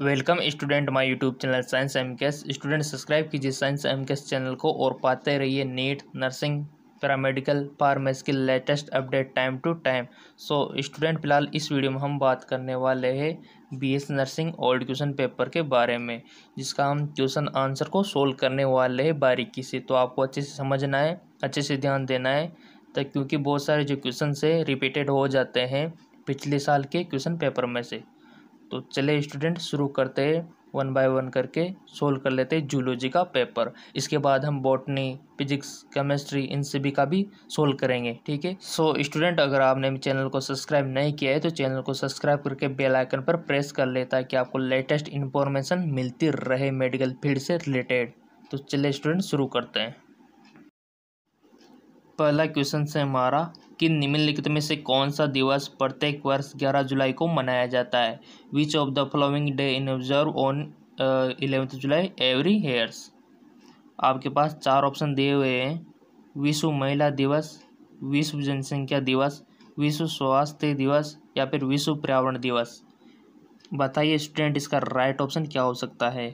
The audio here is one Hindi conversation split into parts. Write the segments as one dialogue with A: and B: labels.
A: welcome student my YouTube channel Science M Case student subscribe कीजिए साइंस एम केस चैनल को और पाते रहिए नीट नर्सिंग पैरामेडिकल फार्मेसी के latest update time to time so student फिलहाल इस वीडियो में हम बात करने वाले हैं BS nursing old question paper के बारे में जिसका हम क्वेश्चन आंसर को सोल्व करने वाले हैं बारीकी से तो आपको अच्छे से समझना है अच्छे से ध्यान देना है तो क्योंकि बहुत सारे जो क्वेश्चन है रिपीटेड हो जाते हैं पिछले साल के क्वेश्चन पेपर में से तो चले स्टूडेंट शुरू करते हैं वन बाय वन करके सोल्व कर लेते हैं जूलॉजी का पेपर इसके बाद हम बॉटनी फिजिक्स केमिस्ट्री इन सभी का भी सोल्व करेंगे ठीक है सो स्टूडेंट अगर आपने चैनल को सब्सक्राइब नहीं किया है तो चैनल को सब्सक्राइब करके बेल आइकन पर प्रेस कर लेता है कि आपको लेटेस्ट इन्फॉर्मेशन मिलती रहे मेडिकल फील्ड से रिलेटेड तो चले स्टूडेंट शुरू करते हैं पहला क्वेश्चन से हमारा कि निम्नलिखित में से कौन सा दिवस प्रत्येक वर्ष ग्यारह जुलाई को मनाया जाता है which of the following day in observe on eleventh July every years आपके पास चार ऑप्शन दिए हुए हैं विश्व महिला दिवस विश्व जनसंख्या दिवस विश्व स्वास्थ्य दिवस या फिर विश्व पर्यावरण दिवस बताइए स्टूडेंट इसका राइट ऑप्शन क्या हो सकता है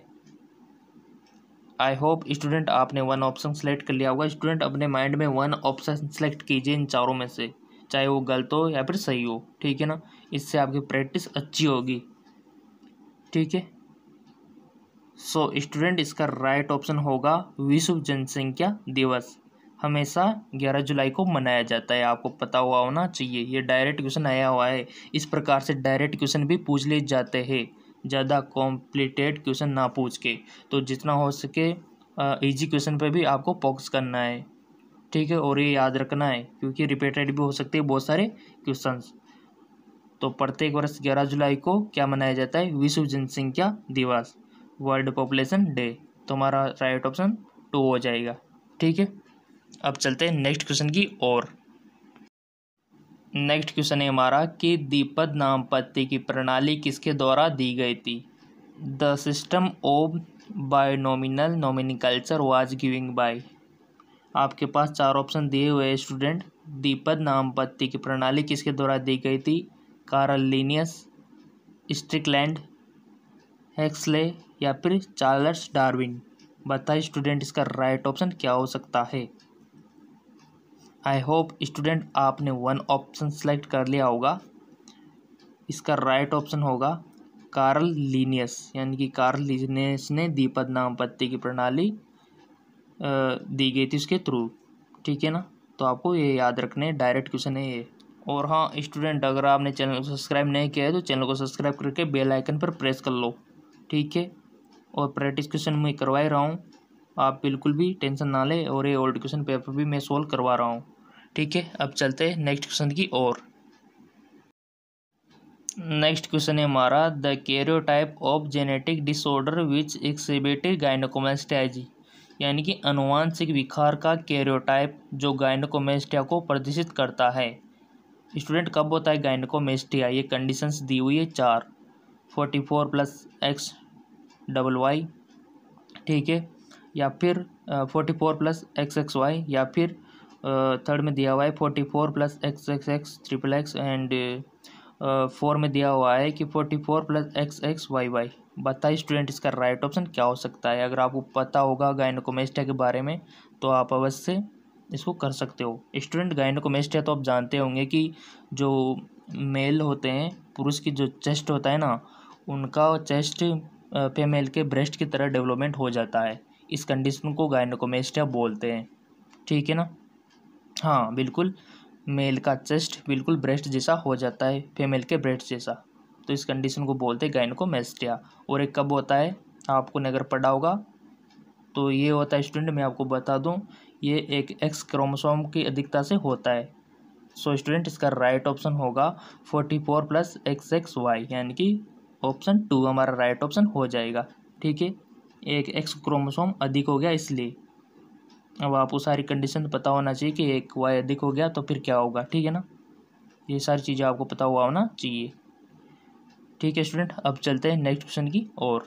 A: आई होप स्टूडेंट आपने वन ऑप्शन सेलेक्ट कर लिया होगा स्टूडेंट अपने माइंड में वन ऑप्शन सेलेक्ट कीजिए इन चारों में से चाहे वो गलत हो या फिर सही हो ठीक है ना इससे आपकी प्रैक्टिस अच्छी होगी ठीक है सो स्टूडेंट इसका राइट ऑप्शन होगा विश्व जनसंख्या दिवस हमेशा 11 जुलाई को मनाया जाता है आपको पता हुआ होना चाहिए ये डायरेक्ट क्वेश्चन आया हुआ है इस प्रकार से डायरेक्ट क्वेश्चन भी पूछ लिए जाते हैं ज़्यादा कॉम्प्लिटेड क्वेश्चन ना पूछ के तो जितना हो सके ईजी क्वेश्चन पर भी आपको फोकस करना है ठीक है और ये याद रखना है क्योंकि रिपीटेड भी हो सकते हैं बहुत सारे क्वेश्चन तो प्रत्येक वर्ष ग्यारह जुलाई को क्या मनाया जाता है विश्व जनसंख्या दिवस वर्ल्ड पॉपुलेशन डे तुम्हारा राइट ऑप्शन टू हो जाएगा ठीक है अब चलते हैं नेक्स्ट क्वेश्चन की ओर नेक्स्ट क्वेश्चन है हमारा कि दीपद नाम पत्ते की प्रणाली किसके द्वारा दी गई थी the system of binomial nomenclature was giving by आपके पास चार ऑप्शन दिए हुए हैं स्टूडेंट दीपद नाम पत्ते की प्रणाली किसके द्वारा दी गई थी कार्ल स्ट्रिकलैंड हेक्सले या फिर चार्ल्स डार्विन बताइए स्टूडेंट इसका राइट ऑप्शन क्या हो सकता है आई होप स्टूडेंट आपने वन ऑप्शन सेलेक्ट कर लिया होगा इसका राइट ऑप्शन होगा कार्ल लीनियस यानी कि कार्ल लीनियस ने दीपद नाम पत्ती की प्रणाली दी गई थी उसके थ्रू ठीक है ना तो आपको ये याद रखने डायरेक्ट क्वेश्चन है ये और हाँ स्टूडेंट अगर आपने चैनल को सब्सक्राइब नहीं किया है तो चैनल को सब्सक्राइब करके बेल आइकन पर प्रेस कर लो ठीक है और प्रैक्टिस क्वेश्चन मैं करवा रहा हूँ आप बिल्कुल भी टेंशन ना लें और ये ओल्ड क्वेश्चन पेपर भी मैं सोल्व करवा रहा हूँ ठीक है अब चलते हैं नेक्स्ट क्वेश्चन की ओर नेक्स्ट क्वेश्चन है हमारा the karyotype of genetic disorder which exhibited gynaecomastia यानी कि अनुवांशिक विकार का कैरियोटाइप जो गाइनोकोमेस्टिया को प्रदर्शित करता है स्टूडेंट कब होता है गाइनकोमेस्टिया ये कंडीशंस दी हुई है चार forty four plus X double Y ठीक है या फिर forty four plus X X Y या फिर थर्ड में दिया हुआ है forty four plus X X X triple X and four में दिया हुआ है कि forty four plus X X Y Y बताइए स्टूडेंट इसका राइट ऑप्शन क्या हो सकता है अगर आपको पता होगा गायनोकोमेस्टिया के बारे में तो आप अवश्य इसको कर सकते हो स्टूडेंट गायनोकोमेस्टिया तो आप जानते होंगे कि जो मेल होते हैं पुरुष की जो चेस्ट होता है ना उनका चेस्ट फेमेल uh, के ब्रेस्ट की तरह डेवलपमेंट हो जाता है इस कंडीशन को गायनोकोमेस्टिया बोलते हैं ठीक है ना हाँ बिल्कुल मेल का चेस्ट बिल्कुल ब्रेस्ट जैसा हो जाता है फीमेल के ब्रेस्ट जैसा तो इस कंडीशन को बोलते हैं मेस्टिया और एक कब होता है आपको नगर पढ़ा होगा तो ये होता है स्टूडेंट मैं आपको बता दूं ये एक एक्स क्रोमोसोम की अधिकता से होता है सो so, स्टूडेंट इसका राइट ऑप्शन होगा forty four plus X X Y यानी कि ऑप्शन टू हमारा राइट ऑप्शन हो जाएगा ठीक है एक एक्स क्रोमोसोम अधिक हो गया इसलिए अब आपको सारी कंडीशन तो पता होना चाहिए कि एक वाई अधिक हो गया तो फिर क्या होगा ठीक है ना ये सारी चीज़ें आपको पता हुआ होना चाहिए ठीक है स्टूडेंट अब चलते हैं नेक्स्ट क्वेश्चन की और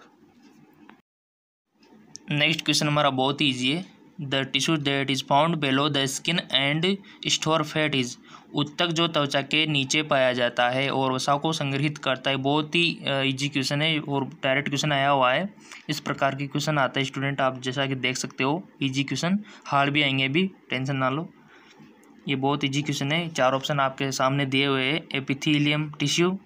A: नेक्स्ट क्वेश्चन हमारा बहुत ही ईजी है the tissue that is found below the skin and store fat is उत्तक जो त्वचा के नीचे पाया जाता है और वसा को संग्रहित करता है बहुत ही इजी क्वेश्चन है और डायरेक्ट क्वेश्चन आया हुआ है इस प्रकार के क्वेश्चन आता है स्टूडेंट आप जैसा कि देख सकते हो इजी क्वेश्चन हार्ड भी आएंगे अभी टेंशन ना लो ये बहुत इजी क्वेश्चन है चार ऑप्शन आपके सामने दिए हुए हैं epithelium tissue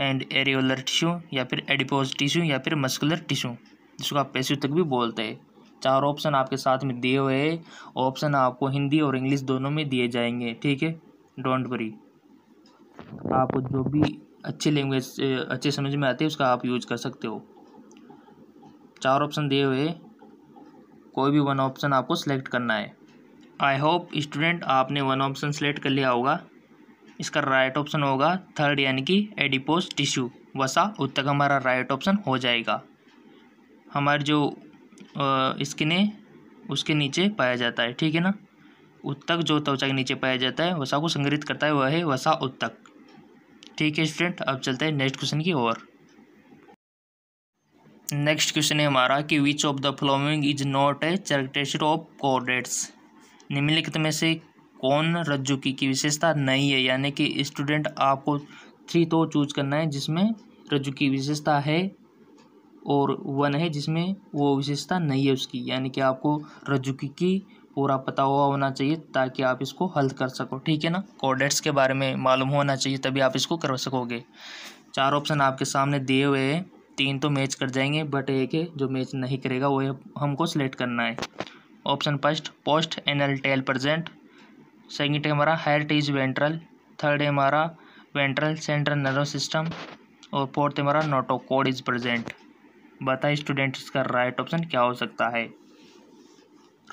A: and areolar tissue या फिर एडिपोज टिश्यू या फिर मस्कुलर टिश्यू जिसको आप पेशियों तक भी बोलते हैं चार ऑप्शन आपके साथ में दिए हुए हैं ऑप्शन आपको हिंदी और इंग्लिश दोनों में दिए जाएंगे ठीक है डोंट वरी आपको जो भी अच्छी लैंग्वेज अच्छे समझ में आती है उसका आप यूज कर सकते हो चार ऑप्शन दिए हुए कोई भी वन ऑप्शन आपको सेलेक्ट करना है आई होप स्टूडेंट आपने वन ऑप्शन सेलेक्ट कर लिया होगा इसका राइट ऑप्शन होगा थर्ड यानी कि एडिपोज टिश्यू वसा उत्तक तक हमारा राइट ऑप्शन हो जाएगा हमारे जो स्किने उसके नीचे पाया जाता है ठीक है ना उत्तक जो त्वचा के नीचे पाया जाता है वसा को संग्रहित करता है वह है वसा उत्तक ठीक है स्टूडेंट अब चलते हैं नेक्स्ट क्वेश्चन की ओर नेक्स्ट क्वेश्चन है हमारा कि which of the following is not a characteristic of chordates निम्नलिखित में से कौन रज्जु की, की विशेषता नहीं है यानी कि स्टूडेंट आपको थ्री तो चूज करना है जिसमें रज्जु की विशेषता है और वन है जिसमें वो विशेषता नहीं है उसकी यानी कि आपको रज्जु की पूरा पता हुआ होना चाहिए ताकि आप इसको हल कर सको ठीक है ना कॉर्डेट्स के बारे में मालूम होना चाहिए तभी आप इसको कर सकोगे चार ऑप्शन आपके सामने दिए हुए हैं तीन तो मैच कर जाएंगे बट एक है जो मैच नहीं करेगा वो हमको सिलेक्ट करना है option first post anal tail present second है हमारा हेल्ट इज वेंट्रल थर्ड है हमारा वेंट्रल सेंट्रल नर्व सिस्टम और फोर्थ है हमारा नोटोकोड इज प्रजेंट बताए स्टूडेंट इसका राइट ऑप्शन क्या हो सकता है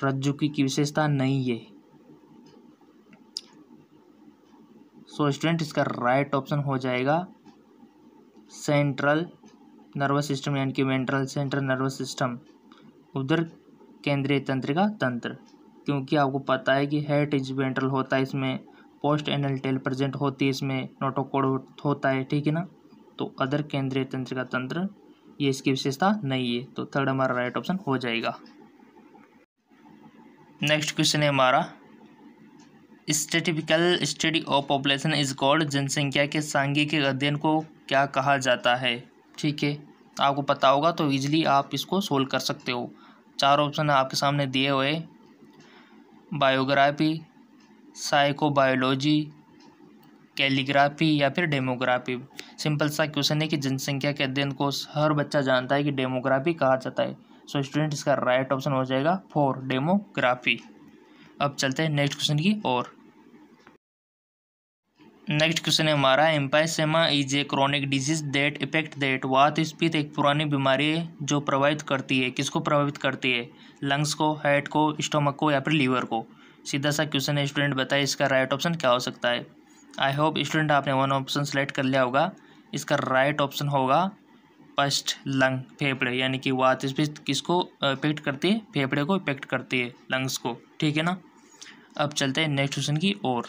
A: रज्जु की विशेषता नहीं है सो स्टूडेंट इसका राइट ऑप्शन हो जाएगा सेंट्रल नर्वस सिस्टम यानी कि वेंट्रल सेंट्रल नर्वस सिस्टम उधर केंद्रीय तंत्र का तंत्र क्योंकि आपको पता है कि हेड इज वेंट्रल होता है इसमें पोस्ट एनल टेल प्रेजेंट होती है इसमें नोटोकोड होता है ठीक है ना तो अदर केंद्रीय तंत्र का तंत्र ये इसकी विशेषता नहीं है तो थर्ड हमारा राइट ऑप्शन हो जाएगा नेक्स्ट क्वेश्चन है हमारा statistical study of population is called जनसंख्या के सांघिक अध्ययन को क्या कहा जाता है ठीक है आपको पता होगा तो ईजिली आप इसको सोल्व कर सकते हो चार ऑप्शन आपके सामने दिए हुए बायोग्राफी साइकोबायोलॉजी कैलीग्राफी या फिर डेमोग्राफी सिंपल सा क्वेश्चन है कि जनसंख्या के अध्ययन को हर बच्चा जानता है कि डेमोग्राफी कहा जाता है सो so, स्टूडेंट इसका राइट ऑप्शन हो जाएगा फोर डेमोग्राफी अब चलते हैं नेक्स्ट क्वेश्चन की और नेक्स्ट क्वेश्चन है हमारा emphysema is a chronic disease that affect that what स्पीत एक पुरानी बीमारी है जो प्रभावित करती है किसको प्रभावित करती है लंग्स को हेड को स्टोमक को या फिर लीवर को सीधा सा क्वेश्चन है स्टूडेंट बताए इसका राइट ऑप्शन क्या हो सकता है आई होप स्टूडेंट आपने वन ऑप्शन सेलेक्ट कर लिया होगा इसका राइट ऑप्शन होगा पस्ट लंग फेफड़े यानी कि वात इस पर किसको इफेक्ट करती है फेफड़े को इफेक्ट करती है लंग्स को ठीक है ना अब चलते हैं नेक्स्ट क्वेश्चन की ओर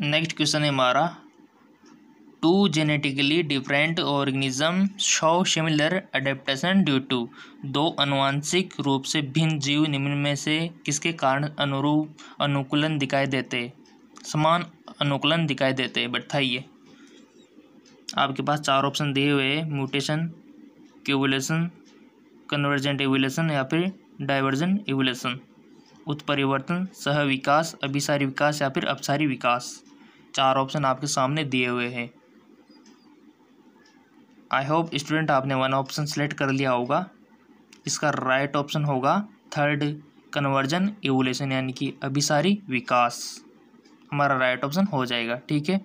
A: नेक्स्ट क्वेश्चन है हमारा two genetically different organism show similar adaptation due to दो अनुवांशिक रूप से भिन्न जीव निम्न में से किसके कारण अनुरूप अनुकूलन दिखाई देते समान अनुकूलन दिखाई देते हैं बैठाइए आपके पास चार ऑप्शन दिए हुए हैं म्यूटेशन क्यूबुलेशन कन्वर्जेंट एवुलेशन या फिर डाइवर्जन एवुलेशन उत्परिवर्तन सह विकास अभिसारी विकास या फिर अपसारी विकास चार ऑप्शन आपके सामने दिए हुए हैं आई होप स्टूडेंट आपने वन ऑप्शन सेलेक्ट कर लिया होगा इसका राइट right ऑप्शन होगा थर्ड कन्वर्जन एवुलेशन यानी कि अभिसारी विकास हमारा राइट ऑप्शन हो जाएगा ठीक है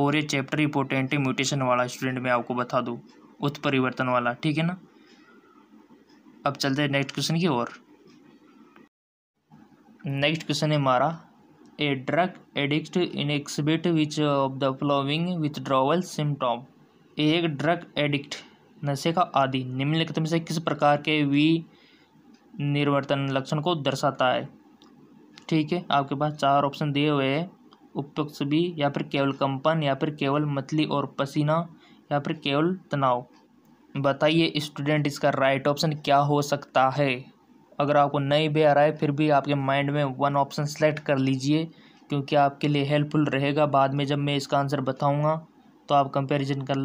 A: और ये चैप्टर इंपोर्टेंट है म्यूटेशन वाला स्टूडेंट मैं आपको बता दूँ उत्परिवर्तन वाला ठीक है ना अब चलते हैं नेक्स्ट क्वेश्चन की ओर नेक्स्ट क्वेश्चन है हमारा a drug addict in exhibit which of the following withdrawal symptom एक ड्रग एडिक्ट नशे का आदि निम्नलिखित में से किस प्रकार के वी निर्वर्तन लक्षण को दर्शाता है ठीक है आपके पास चार ऑप्शन दिए हुए हैं उपयुक्त सभी या फिर केवल कंपन या फिर केवल मतली और पसीना या फिर केवल तनाव बताइए स्टूडेंट इस इसका राइट ऑप्शन क्या हो सकता है अगर आपको नहीं भी आ रहा है फिर भी आपके माइंड में वन ऑप्शन सेलेक्ट कर लीजिए क्योंकि आपके लिए हेल्पफुल रहेगा बाद में जब मैं इसका आंसर बताऊंगा तो आप कंपैरिजन कर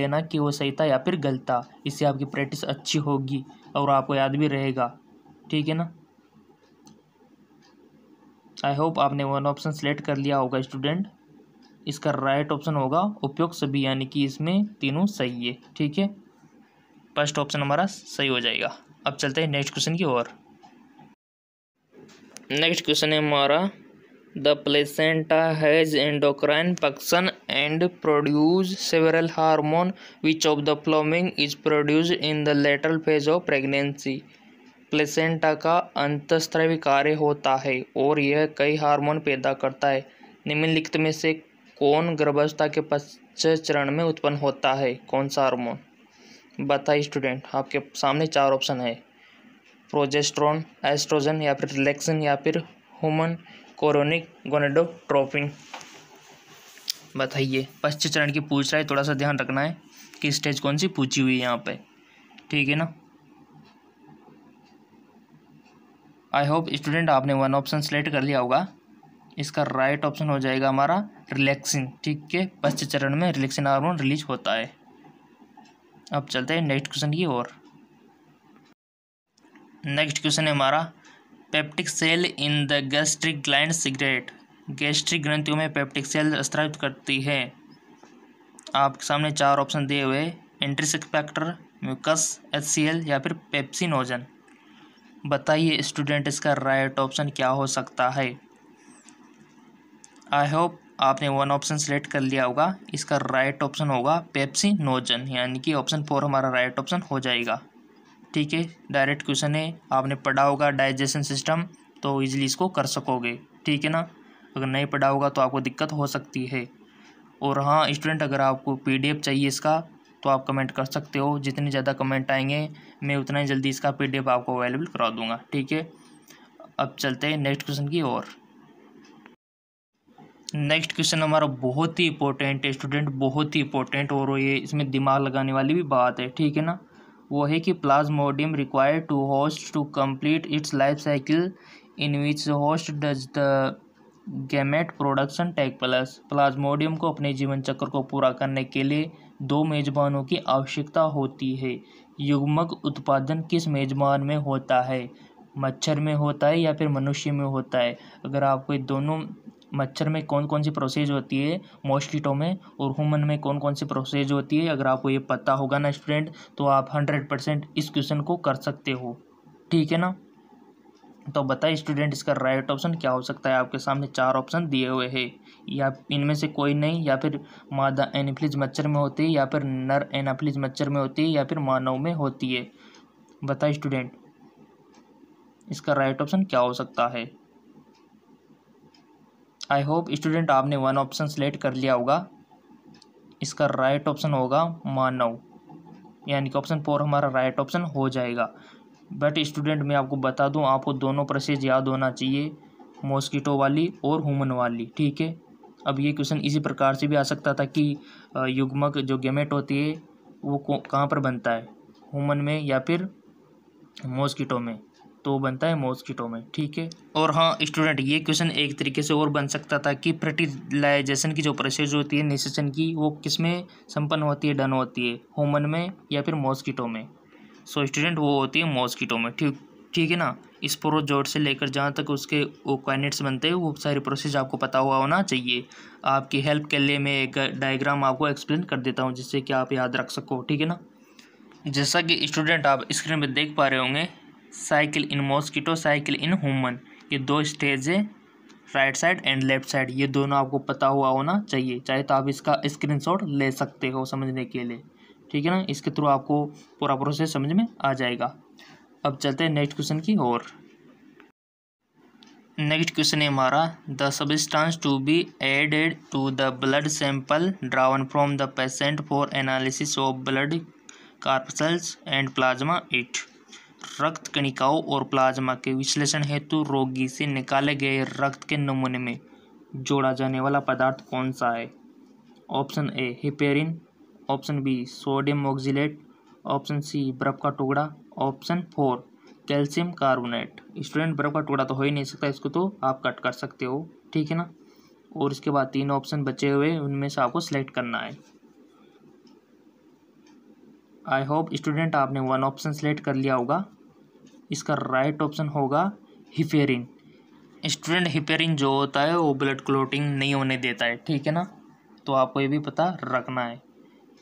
A: लेना कि वो सही था या फिर गलत था इससे आपकी प्रैक्टिस अच्छी होगी और आपको याद भी रहेगा ठीक है ना आई होप आपने वन ऑप्शन सेलेक्ट कर लिया होगा स्टूडेंट इसका राइट ऑप्शन होगा उपयुक्त सभी यानी कि इसमें तीनों सही है ठीक है फर्स्ट ऑप्शन हमारा सही हो जाएगा अब चलते हैं नेक्स्ट क्वेश्चन की ओर नेक्स्ट क्वेश्चन है हमारा the placenta has endocrine function and produce several hormone which of the following is produce in the lateral phase of pregnancy placenta का अंतस्त्रावी कार्य होता है और यह कई हार्मोन पैदा करता है निम्नलिखित में से कौन गर्भावस्था के पश्चिम चरण में उत्पन्न होता है कौन सा हार्मोन बताइए स्टूडेंट आपके सामने चार ऑप्शन है प्रोजेस्ट्रॉन एस्ट्रोजन या फिर रिलेक्सन या फिर ह्यूमन कोरोनिक गोनेडोट्रोपिन बताइए पश्चिम चरण की पूछ रहा है थोड़ा सा ध्यान रखना है कि स्टेज कौन सी पूछी हुई है यहाँ पे ठीक है ना आई होप स्टूडेंट आपने वन ऑप्शन सेलेक्ट कर लिया होगा इसका राइट ऑप्शन हो जाएगा हमारा रिलैक्सिंग ठीक है पश्च चरण में रिलैक्सिन हार्मोन रिलीज होता है अब चलते हैं नेक्स्ट क्वेश्चन की ओर नेक्स्ट क्वेश्चन है हमारा peptic cell in the gastric gland secrete gastric ग्रंथियों में पेप्टिक सेल स्त्रावित करती है आपके सामने चार ऑप्शन दिए हुए एंट्रीसिक फैक्टर म्यूकस एच या फिर पेप्सिनोजन बताइए स्टूडेंट इसका राइट ऑप्शन क्या हो सकता है आई होप आपने वन ऑप्शन सेलेक्ट कर लिया होगा इसका राइट ऑप्शन होगा पेप्सी नोजन यानी कि ऑप्शन फोर हमारा राइट ऑप्शन हो जाएगा ठीक है डायरेक्ट क्वेश्चन है आपने पढ़ा होगा डाइजेशन सिस्टम तो ईजिली इसको कर सकोगे ठीक है ना अगर नहीं पढ़ा होगा तो आपको दिक्कत हो सकती है और हाँ स्टूडेंट अगर आपको पीडीएफ चाहिए इसका तो आप कमेंट कर सकते हो जितने ज़्यादा कमेंट आएंगे मैं उतना ही जल्दी इसका पी आपको अवेलेबल करा दूँगा ठीक है अब चलते हैं नेक्स्ट क्वेश्चन की ओर नेक्स्ट क्वेश्चन हमारा बहुत ही इंपॉर्टेंट है स्टूडेंट बहुत ही इंपॉर्टेंट और ये इसमें दिमाग लगाने वाली भी बात है ठीक है ना वो है कि plasmodium require two host to complete its life cycle in which host does the gamete production take place plasmodium को अपने जीवन चक्र को पूरा करने के लिए दो मेज़बानों की आवश्यकता होती है युग्मक उत्पादन किस मेज़बान में होता है मच्छर में होता है या फिर मनुष्य में होता है अगर आपको ये दोनों मच्छर में कौन कौन सी प्रोसेज होती है मॉस्किटो में और ह्यूमन में कौन कौन सी प्रोसेस होती है अगर आपको ये पता होगा ना स्टूडेंट तो आप हंड्रेड परसेंट इस क्वेश्चन को कर सकते हो ठीक है ना तो बताइए स्टूडेंट इसका राइट ऑप्शन क्या हो सकता है आपके सामने चार ऑप्शन दिए हुए हैं या इनमें से कोई नहीं या फिर मादा एनाफ्लिज मच्छर में होती है या फिर नर एनाफ्लिज मच्छर में होती है या फिर मानव में होती है बताइए स्टूडेंट इसका राइट ऑप्शन क्या हो सकता है आई होप स्टूडेंट आपने वन ऑप्शन सेलेक्ट कर लिया होगा इसका राइट ऑप्शन होगा मानव यानी कि ऑप्शन फोर हमारा राइट ऑप्शन हो जाएगा बट स्टूडेंट मैं आपको बता दूं आपको दोनों प्रोसेस याद होना चाहिए मॉस्किटो वाली और हुमन वाली ठीक है अब ये क्वेश्चन इसी प्रकार से भी आ सकता था कि युग्मक जो गेमेट होती है वो कहाँ पर बनता है हुमन में या फिर मॉस्किटो में तो बनता है मॉस्किटो में ठीक है और हाँ स्टूडेंट ये क्वेश्चन एक तरीके से और बन सकता था कि फर्टिलाइजेशन की जो प्रोसेस होती है निशेचन की वो किस में संपन्न होती है डन होती है होमन में या फिर मॉस्किटो में सो स्टूडेंट वो होती है मॉस्किटो में ठीक ठीक है ना इस प्रोजोट से लेकर जहाँ तक उसके वो ओकानेट्स बनते हैं वो सारी प्रोसेस आपको पता हुआ होना चाहिए आपकी हेल्प के लिए मैं एक डायग्राम आपको एक्सप्लेन कर देता हूँ जिससे कि आप याद रख सको ठीक है ना जैसा कि स्टूडेंट आप स्क्रीन पर देख पा रहे होंगे cycle in mosquito cycle in human ये दो स्टेज है right side and left side ये दोनों आपको पता हुआ होना चाहिए चाहे तो आप इसका स्क्रीनशॉट ले सकते हो समझने के लिए ठीक है ना इसके थ्रू आपको पूरा प्रोसेस समझ में आ जाएगा अब चलते हैं नेक्स्ट क्वेश्चन की ओर नेक्स्ट क्वेश्चन है हमारा the substance to be added to the blood sample drawn from the patient for analysis of blood corpuscles and plasma it रक्त कणिकाओं और प्लाज्मा के विश्लेषण हेतु रोगी से निकाले गए रक्त के नमूने में जोड़ा जाने वाला पदार्थ कौन सा है option A heparin option B sodium oxalate option C बर्फ़ का टुकड़ा option four calcium carbonate student बर्फ़ का टुकड़ा तो हो ही नहीं सकता इसको तो आप कट कर सकते हो ठीक है ना और इसके बाद तीन ऑप्शन बचे हुए उनमें से आपको सेलेक्ट करना है आई होप स्टूडेंट आपने वन ऑप्शन सेलेक्ट कर लिया होगा इसका राइट right ऑप्शन होगा हिपेरिन स्टूडेंट हिपेरिन जो होता है वो ब्लड क्लोटिंग नहीं होने देता है ठीक है ना तो आपको ये भी पता रखना है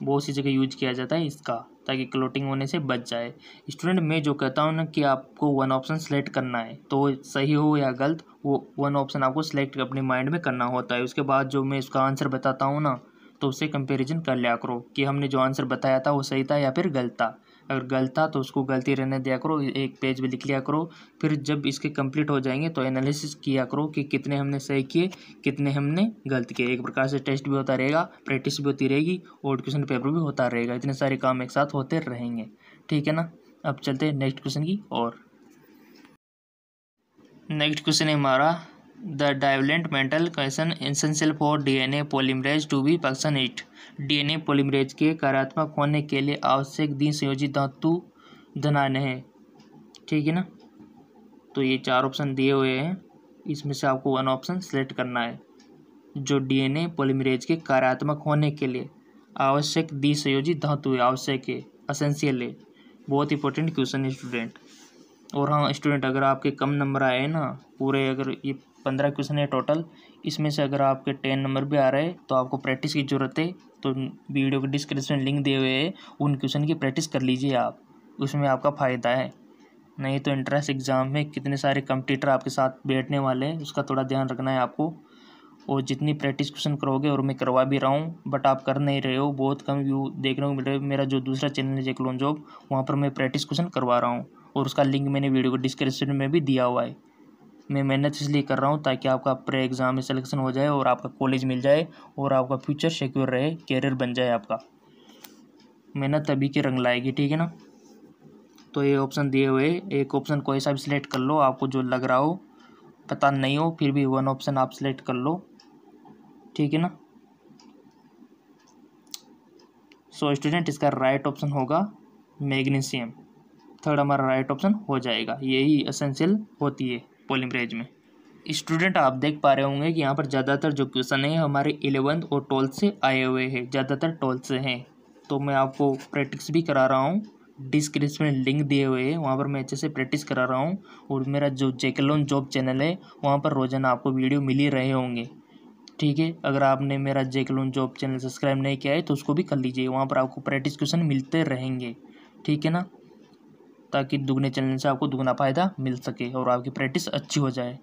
A: बहुत सी जगह यूज किया जाता है इसका ताकि क्लोटिंग होने से बच जाए स्टूडेंट मैं जो कहता हूँ ना कि आपको वन ऑप्शन सेलेक्ट करना है तो सही हो या गलत वो वन ऑप्शन आपको सेलेक्ट अपने माइंड में करना होता है उसके बाद जो मैं उसका आंसर बताता हूँ ना तो उससे कंपेरिजन कर लिया करो कि हमने जो आंसर बताया था वो सही था या फिर गलत था अगर गलता तो उसको गलती रहने दिया करो एक पेज पे लिख लिया करो फिर जब इसके कंप्लीट हो जाएंगे तो एनालिसिस किया करो कि कितने हमने सही किए कितने हमने गलत किए एक प्रकार से टेस्ट भी होता रहेगा प्रैक्टिस भी होती रहेगी और क्वेश्चन पेपर भी होता रहेगा इतने सारे काम एक साथ होते रहेंगे ठीक है ना अब चलते हैं नेक्स्ट क्वेश्चन की और नेक्स्ट क्वेश्चन है हमारा the the developmental for D N DNA polymerase to be an DNA polymerase के कार्यात्मक होने के लिए आवश्यक दिन संयोजित धातु धनायन है ठीक है ना तो ये चार ऑप्शन दिए हुए हैं इसमें से आपको वन ऑप्शन सेलेक्ट करना है जो डीएनए पॉलीमरेज के कार्यात्मक होने के लिए आवश्यक दी संयोजित धातु है आवश्यक है असेंशियल है बहुत इंपॉर्टेंट क्वेश्चन है स्टूडेंट और हाँ स्टूडेंट अगर आपके कम नंबर आए ना पूरे अगर ये पंद्रह क्वेश्चन है टोटल इसमें से अगर आपके टेन नंबर भी आ रहे हैं तो आपको प्रैक्टिस की ज़रूरत है तो वीडियो के डिस्क्रिप्शन लिंक दिए हुए हैं उन क्वेश्चन की प्रैक्टिस कर लीजिए आप उसमें आपका फ़ायदा है नहीं तो इंट्रेंस एग्ज़ाम में कितने सारे कंपटीटर आपके साथ बैठने वाले हैं उसका थोड़ा ध्यान रखना है आपको और जितनी प्रैक्टिस क्वेश्चन करोगे और मैं करवा भी रहा हूँ बट आप कर नहीं रहे हो बहुत कम व्यू देखने को मिल रहा है मेरा जो दूसरा चैनल है जेकलोन जॉब वहाँ पर मैं प्रैक्टिस क्वेश्चन करवा रहा हूँ और उसका लिंक मैंने वीडियो को डिस्क्रिप्शन में भी दिया हुआ है मैं मेहनत इसलिए कर रहा हूँ ताकि आपका प्रे एग्ज़ाम में सिलेक्शन हो जाए और आपका कॉलेज मिल जाए और आपका फ्यूचर सिक्योर रहे कैरियर बन जाए आपका मेहनत तभी के रंग लाएगी ठीक है ना तो ये ऑप्शन दिए हुए एक ऑप्शन कोई सा भी सिलेक्ट कर लो आपको जो लग रहा हो पता नहीं हो फिर भी वन ऑप्शन आप सिलेक्ट कर लो ठीक है ना सो so, स्टूडेंट इसका राइट ऑप्शन होगा मैग्नीशियम थर्ड हमारा राइट ऑप्शन हो जाएगा यही असेंशियल होती है पोलिमरेज में स्टूडेंट आप देख पा रहे होंगे कि यहाँ पर ज़्यादातर जो क्वेश्चन है हमारे इलेवंथ और ट्वेल्थ से आए हुए हैं ज़्यादातर ट्वेल्थ से हैं तो मैं आपको प्रैक्टिस भी करा रहा हूँ डिस्क्रिप्शन में लिंक दिए हुए हैं वहाँ पर मैं अच्छे से प्रैक्टिस करा रहा हूँ और मेरा जो जेकलोन जॉब चैनल है वहाँ पर रोजाना आपको वीडियो मिल ही रहे होंगे ठीक है अगर आपने मेरा जेकलोन जॉब चैनल सब्सक्राइब नहीं किया है तो उसको भी कर लीजिए वहाँ पर आपको प्रैक्टिस क्वेश्चन मिलते रहेंगे ठीक है ना ताकि दुगने चैनल से आपको दुगना फ़ायदा मिल सके और आपकी प्रैक्टिस अच्छी हो जाए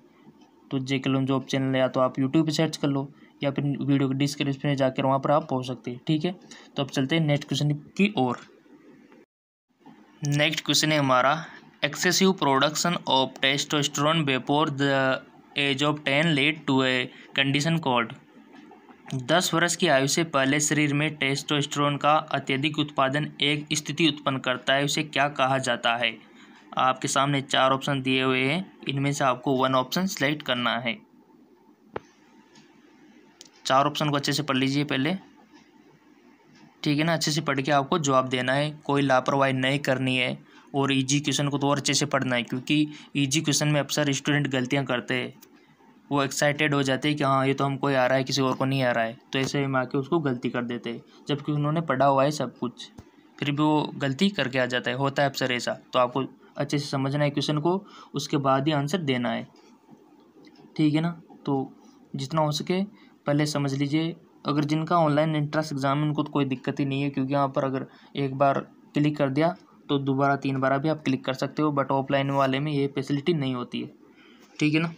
A: तो जे के लोन जॉब चैनल या तो आप यूट्यूब पर सर्च कर लो या फिर वीडियो के डिस्क्रिप्शन में जाकर वहाँ पर आप पहुँच सकते हैं ठीक है तो अब चलते हैं नेक्स्ट क्वेश्चन की ओर नेक्स्ट क्वेश्चन है हमारा excessive production of testosterone before the age of ten led to a condition called दस वर्ष की आयु से पहले शरीर में टेस्टोस्टेरोन का अत्यधिक उत्पादन एक स्थिति उत्पन्न करता है उसे क्या कहा जाता है आपके सामने चार ऑप्शन दिए हुए हैं इनमें से आपको वन ऑप्शन सेलेक्ट करना है चार ऑप्शन को अच्छे से पढ़ लीजिए पहले ठीक है ना अच्छे से पढ़ के आपको जवाब देना है कोई लापरवाही नहीं करनी है और इजी क्वेश्चन को तो और अच्छे से पढ़ना है क्योंकि इजी क्वेश्चन में अक्सर स्टूडेंट गलतियाँ करते हैं वो एक्साइटेड हो जाते हैं कि हाँ ये तो हमको आ रहा है किसी और को नहीं आ रहा है तो ऐसे में आके उसको गलती कर देते हैं जबकि उन्होंने पढ़ा हुआ है सब कुछ फिर भी वो गलती करके आ जाता है होता है अक्सर ऐसा तो आपको अच्छे से समझना है क्वेश्चन को उसके बाद ही आंसर देना है ठीक है ना तो जितना हो सके पहले समझ लीजिए अगर जिनका ऑनलाइन एंट्रेंस एग्ज़ाम है उनको तो कोई दिक्कत ही नहीं है क्योंकि यहाँ पर अगर एक बार क्लिक कर दिया तो दोबारा तीन बार भी आप क्लिक कर सकते हो बट ऑफलाइन वाले में ये फैसिलिटी नहीं होती है ठीक है ना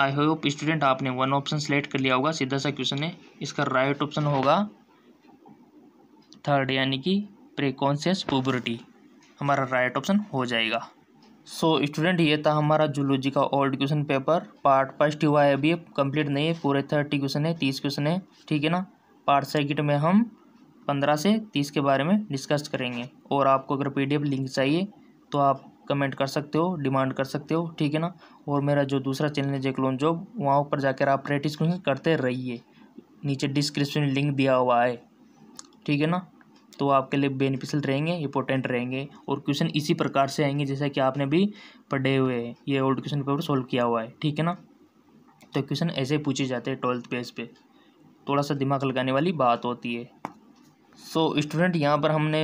A: आई होप स्टूडेंट आपने वन ऑप्शन सेलेक्ट कर लिया होगा सीधा सा क्वेश्चन है इसका राइट ऑप्शन होगा थर्ड यानी कि प्रेकॉन्सियस पोबरिटी हमारा राइट ऑप्शन हो जाएगा सो so, स्टूडेंट ये था हमारा जूलॉजी का old question paper part first हुआ है अभी कंप्लीट नहीं है पूरे थर्टी क्वेश्चन है तीस क्वेश्चन है ठीक है ना पार्ट सेकेंड में हम पंद्रह से तीस के बारे में डिस्कस करेंगे और आपको अगर पीडीएफ लिंक चाहिए तो आप कमेंट कर सकते हो डिमांड कर सकते हो ठीक है ना और मेरा जो दूसरा चैनल है जेकलोन जॉब वहाँ पर जाकर आप प्रैक्टिस करते रहिए नीचे डिस्क्रिप्शन लिंक दिया हुआ है ठीक है ना तो आपके लिए बेनिफिशियल रहेंगे इंपॉर्टेंट रहेंगे और क्वेश्चन इसी प्रकार से आएंगे जैसा कि आपने भी पढ़े हुए हैं ये ओल्ड क्वेश्चन पेपर सोल्व किया हुआ है ठीक है ना तो क्वेश्चन ऐसे पूछे जाते हैं ट्वेल्थ पेज पे थोड़ा सा दिमाग लगाने वाली बात होती है सो स्टूडेंट यहाँ पर हमने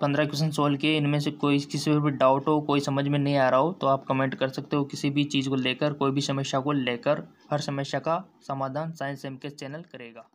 A: पंद्रह क्वेश्चन सोल्व किए इनमें से कोई किसी पर भी डाउट हो कोई समझ में नहीं आ रहा हो तो आप कमेंट कर सकते हो किसी भी चीज़ को लेकर कोई भी समस्या को लेकर हर समस्या का समाधान साइंस एम के चैनल करेगा